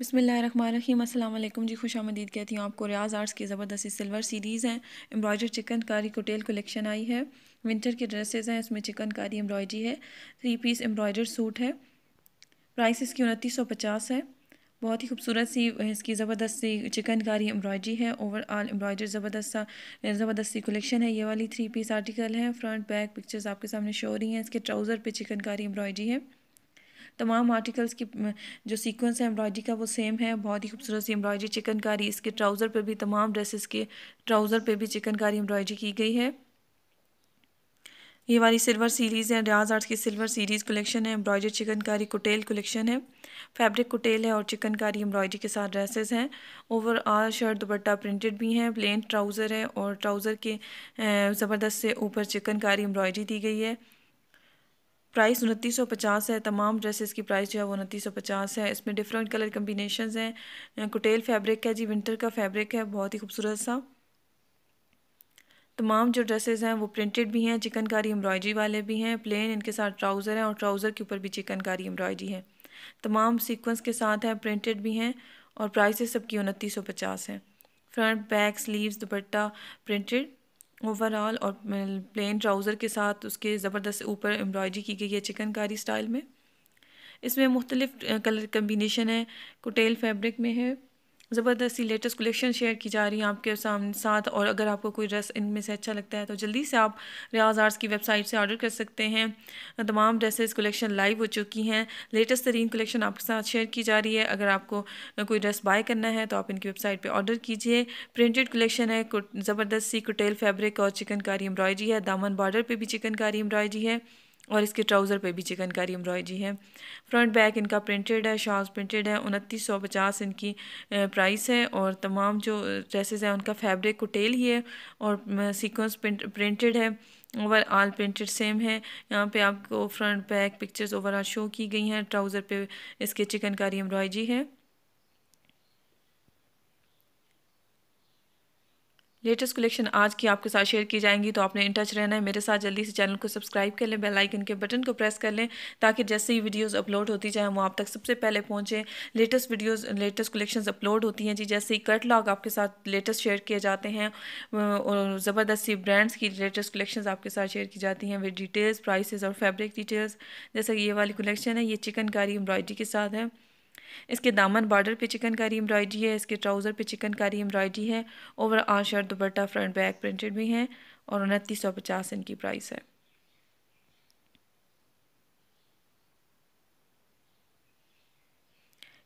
बसमीम अल्लाम जी खुश आमदीद कहती हूँ आपको रियाज आर्ट्स की ज़बरदस्ती सिल्वर सीरीज़ हैं एम्ब्रॉयडर चिकनकारी कोटेल कलेक्शन आई है विंटर के ड्रेसेस हैं इसमें चिकनकारी एम्ब्रॉयडरी है थ्री पीस एम्ब्रॉयडर सूट है प्राइस इसकी उनतीस सौ पचास है बहुत ही खूबसूरत सी इसकी ज़बरदस्त सी चिकनकारी एम्ब्रॉयडरी है ओवरऑल एम्ब्रॉयडर ज़बरदस्त सा ज़बरदस्त सी कलेक्शन है ये वाली थ्री पीस आर्टिकल है फ्रंट बैक पिक्चर्स आपके सामने शो हो रही हैं इसके ट्राउज़र पर चिकनकारी एम्ब्रॉयडरी है तमाम आर्टिकल्स की जो सीक्वेंस है एम्ब्रॉयडरी का वो सेम है बहुत ही खूबसूरत सी एम्ब्रॉयडरी चिकनकारी इसके ट्राउज़र पे भी तमाम ड्रेसेस के ट्राउज़र पे भी चिकनकारी एम्ब्रॉयडरी की गई है ये वाली सिल्वर सीरीज़ है रियाज आर्ट्स की सिल्वर सीरीज़ कलेक्शन है एम्ब्रॉयडरी चिकनकारी कुटेल कलेक्शन है फैब्रिक कुटेल है और चिकनकारी एम्ब्रॉयडरी के साथ ड्रेसेस हैं ओवरऑल शर्ट दुपट्टा प्रिंटेड भी हैं प्लेन ट्राउज़र है और ट्राउज़र के ज़बरदस्त से ऊपर चिकनकारी एम्ब्रॉयडरी दी गई है प्राइस उनतीस सौ पचास है तमाम ड्रेसेस की प्राइस जो है वो उनतीस सौ पचास है इसमें डिफरेंट कलर कम्बिनेशन हैं कुटेल फैब्रिक है जी विंटर का फैब्रिक है बहुत ही खूबसूरत सा तमाम जो ड्रेसेस हैं वो प्रिंटेड भी हैं चिकनकारी एम्ब्रॉयडरी वाले भी हैं प्लेन इनके साथ ट्राउज़र हैं और ट्राउज़र के ऊपर भी चिकनकारी एम्ब्रॉयडरी है तमाम सीक्वेंस के साथ हैं प्रिंटेड भी हैं और प्राइसेस सबकी उनतीस सौ पचास हैं front back sleeves dupatta printed overall और प्लेन ट्राउज़र के साथ उसके ज़बरदस्त ऊपर एम्ब्रॉयडरी की गई है चिकनकारी स्टाइल में इसमें मुख्तलिफ कलर कम्बिनेशन है कुटेल फैब्रिक में है ज़बरदस्ती लेटेस्ट कलेक्शन शेयर की जा रही हैं आपके सामने साथ और अगर आपको कोई ड्रेस इनमें से अच्छा लगता है तो जल्दी से आप रियाज आर्ट्स की वेबसाइट से ऑर्डर कर सकते हैं तमाम ड्रेसेस कलेक्शन लाइव हो चुकी हैं लेटेस्ट तरीन कलेक्शन आपके साथ शेयर की जा रही है अगर आपको कोई ड्रेस बाय करना है तो आप इनकी वेबसाइट पर ऑर्डर कीजिए प्रिंटेड कलेक्शन है ज़बरदस्ती कुटेल फैब्रिक और चिकनकारी एम्ब्रॉयडरी है दामन बॉर्डर पर भी चिकनकारी एम्ब्रॉयडरी है और इसके ट्राउज़र पे भी चिकनकारी एम्ब्रॉयडरी है फ्रंट बैक इनका प्रिंटेड है शॉल्स प्रिंटेड है उनतीस सौ पचास इनकी प्राइस है और तमाम जो ड्रेसेस हैं उनका फैब्रिक कुटेल ही है और सीक्वेंस प्रिंटेड है ओवरऑल प्रिंटेड सेम है यहाँ पे आपको front back pictures overall show की गई हैं ट्राउज़र पे इसके चिकनकारी एम्ब्रॉयडरी है लेटेस्ट कलेक्शन आज की आपके साथ शेयर की जाएंगी तो आपने इन टच रहना है मेरे साथ जल्दी से चैनल को सब्सक्राइब कर लें बेल आइकन के बटन को प्रेस कर लें ताकि जैसे ही वीडियोस अपलोड होती जाए वो आप तक सबसे पहले पहुंचे latest videos latest collections upload होती हैं जी जैसे ही कट लॉग आपके साथ लेटेस्ट शेयर किए जाते हैं और ज़बरदस्ती ब्रांड्स की लेटेस्ट कलेक्शन आपके साथ शेयर की जाती हैं विद डिटेल्स प्राइसेज और फैब्रिक डिटेल्स जैसे ये वाली कलेक्शन है ये चिकनकारी एम्ब्रॉयडरी के साथ है इसके दामन बॉर्डर पे चिकनकारी एम्ब्रॉयडरी है इसके ट्राउज़र पे चिकनकारी एम्ब्रॉयडरी है overall shirt dupatta front back printed भी हैं और उनतीस सौ पचास इनकी प्राइस है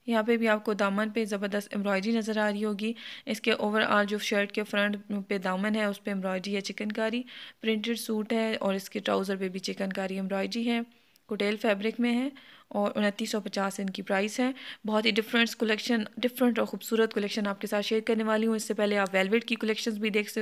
यहाँ पे भी आपको दामन पे ज़बरदस्त एम्ब्रॉयडरी नज़र आ रही होगी इसके ओवरऑल जो शर्ट के फ्रंट पे दामन है उस पर एम्ब्रॉयडरी है चिकनकारी प्रिंटेड सूट है और इसके ट्राउज़र पे भी चिकनकारी एम्ब्रॉयडरी है कोटेल फैब्रिक में है और उनतीस सौ पचास इनकी प्राइस है बहुत ही डिफरेंट कलेक्शन डिफरेंट और खूबसूरत कलेक्शन आपके साथ शेयर करने वाली हूँ इससे पहले आप वेलवेट की कलेक्शंस भी देख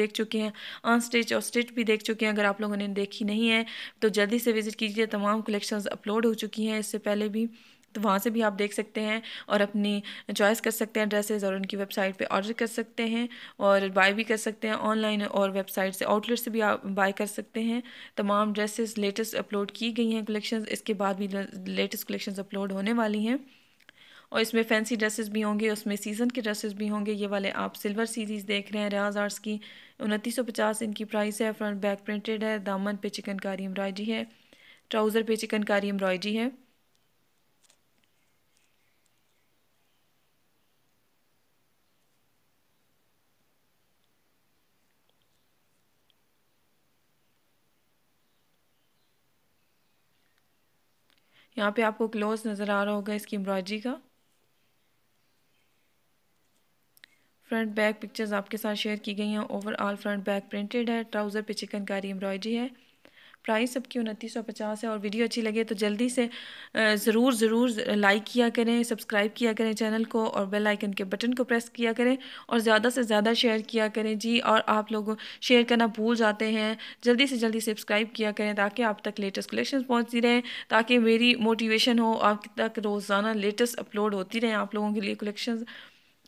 देख चुके हैं अन स्टिच और स्टिच भी देख चुके हैं अगर आप लोगों ने देखी नहीं है तो जल्दी से विज़िट कीजिए तमाम कलेक्शंस अपलोड हो चुकी हैं इससे पहले भी तो वहाँ से भी आप देख सकते हैं और अपनी चॉइस कर सकते हैं ड्रेसेस और उनकी वेबसाइट पे ऑर्डर कर सकते हैं और बाय भी कर सकते हैं ऑनलाइन और वेबसाइट से आउटलेट से भी आप बाय कर सकते हैं तमाम ड्रेसेस लेटेस्ट अपलोड की गई हैं कलेक्शन इसके बाद भी लेटेस्ट कलेक्शन अपलोड होने वाली हैं और इसमें फैंसी ड्रेसेस भी होंगे उसमें सीज़न के ड्रेसेस भी होंगे ये वाले आप सिल्वर सीरीज़ देख रहे हैं रियाज आर्ट्स की उनतीस सौ पचास इनकी प्राइस है फ्रंट बैक प्रिंटेड है दामन पे चिकनकारी एम्ब्रॉयडरी है ट्राउज़र पे चिकनकारी एम्ब्रॉयडरी है यहाँ पे आपको क्लोज नज़र आ रहा होगा इसकी एम्ब्रॉयडरी का फ्रंट बैक पिक्चर्स आपके साथ शेयर की गई हैं ओवरऑल फ्रंट बैक प्रिंटेड है ट्राउज़र पे चिकनकारी एम्ब्रॉयडरी है प्राइस सबकी उनतीस सौ पचास है और वीडियो अच्छी लगे तो जल्दी से ज़रूर ज़रूर लाइक किया करें सब्सक्राइब किया करें चैनल को और बेल आइकन के बटन को प्रेस किया करें और ज़्यादा से ज़्यादा शेयर किया करें जी और आप लोग शेयर करना भूल जाते हैं जल्दी से जल्दी सब्सक्राइब किया करें ताकि आप तक लेटेस्ट कलेक्शन पहुँचती रहें ताकि मेरी मोटिवेशन हो आप तक रोज़ाना लेटेस्ट अपलोड होती रहें आप लोगों के लिए कलेक्शन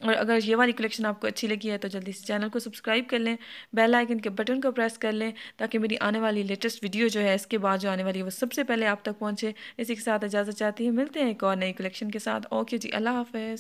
और अगर ये वाली कलेक्शन आपको अच्छी लगी है तो जल्दी से चैनल को सब्सक्राइब कर लें बेल आइकन के बटन को प्रेस कर लें ताकि मेरी आने वाली लेटेस्ट वीडियो जो है इसके बाद जो आने वाली है वो सबसे पहले आप तक पहुँचे इसी के साथ इजाज़त चाहती है मिलते हैं एक और नई कलेक्शन के साथ ओके जी अल्लाह हाफ